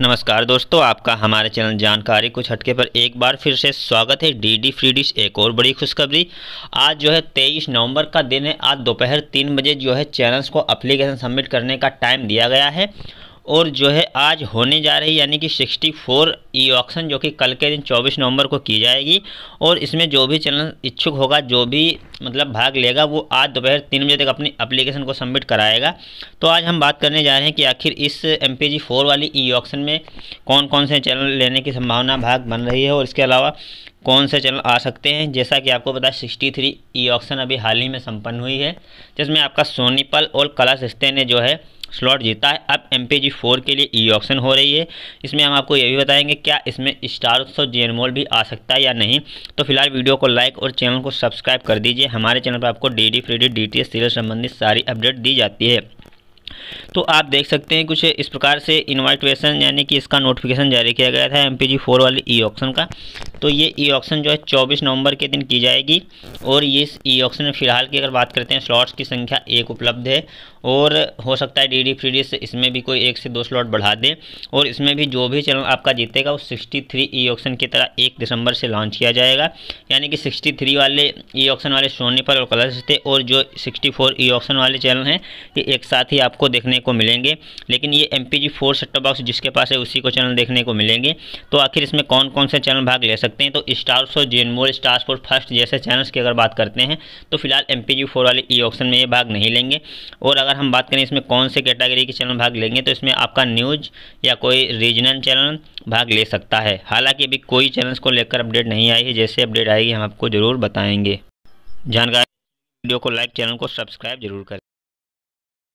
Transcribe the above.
नमस्कार दोस्तों आपका हमारे चैनल जानकारी कुछ हटके पर एक बार फिर से स्वागत है डी डी फ्री डिश एक और बड़ी खुशखबरी आज जो है 23 नवंबर का दिन है आज दोपहर तीन बजे जो है चैनल्स को अप्लीकेशन सबमिट करने का टाइम दिया गया है और जो है आज होने जा रही यानी कि 64 ई ऑक्शन जो कि कल के दिन 24 नवंबर को की जाएगी और इसमें जो भी चैनल इच्छुक होगा जो भी मतलब भाग लेगा वो आज दोपहर तीन बजे तक अपनी अप्लीकेशन को सबमिट कराएगा तो आज हम बात करने जा रहे हैं कि आखिर इस एम पी वाली ई ऑक्शन में कौन कौन से चैनल लेने की संभावना भाग बन रही है और इसके अलावा कौन से चैनल आ सकते हैं जैसा कि आपको पता सिक्सटी थ्री ई ऑक्शन अभी हाल ही में संपन्न हुई है जिसमें आपका सोनीपल और कला सिस्ते ने जो है स्लॉट जीता है अब एम पी जी फोर के लिए ई e ऑप्शन हो रही है इसमें हम आपको ये भी बताएंगे क्या इसमें स्टार और जे भी आ सकता है या नहीं तो फिलहाल वीडियो को लाइक और चैनल को सब्सक्राइब कर दीजिए हमारे चैनल पर आपको D D free D D T S serial संबंधित सारी अपडेट दी जाती है तो आप देख सकते हैं कुछ इस प्रकार से इन्वाइटेशन यानी कि इसका नोटिफिकेशन जारी किया गया था एम पी जी फोर वाले ई e ऑप्शन का तो ये ई e ऑक्शन जो है 24 नवंबर के दिन की जाएगी और ये ई ऑक्शन e में फ़िलहाल की अगर बात करते हैं स्लॉट्स की संख्या एक उपलब्ध है और हो सकता है डी डी फ्री डी से इसमें भी कोई एक से दो स्लॉट बढ़ा दें और इसमें भी जो भी चैनल आपका जीतेगा वो सिक्सटी थ्री ई ऑक्शन की तरह एक दिसंबर से लॉन्च किया जाएगा यानी कि सिक्सटी थ्री वाले ई e ऑक्शन वाले सोने पर और कलर्स थे और जो सिक्सटी फोर ई ऑप्शन वाले चैनल हैं ये एक साथ ही आपको देखने को मिलेंगे लेकिन ये M P G four set box जिसके पास है उसी को चैनल देखने को मिलेंगे तो आखिर इसमें कौन कौन से चैनल भाग ले सकते सकते हैं तो स्टार और जेनमोर स्टार स्पोर्ट फर्स्ट जैसे चैनल्स की अगर बात करते हैं तो फिलहाल एम पी फोर वाले ई e ऑप्शन में ये भाग नहीं लेंगे और अगर हम बात करें इसमें कौन से कैटेगरी के चैनल भाग लेंगे तो इसमें आपका न्यूज या कोई रीजनल चैनल भाग ले सकता है हालांकि अभी कोई चैनल्स को लेकर अपडेट नहीं आई है जैसे अपडेट आएगी हम आपको ज़रूर बताएंगे जानकारी वीडियो को लाइक चैनल को सब्सक्राइब जरूर करें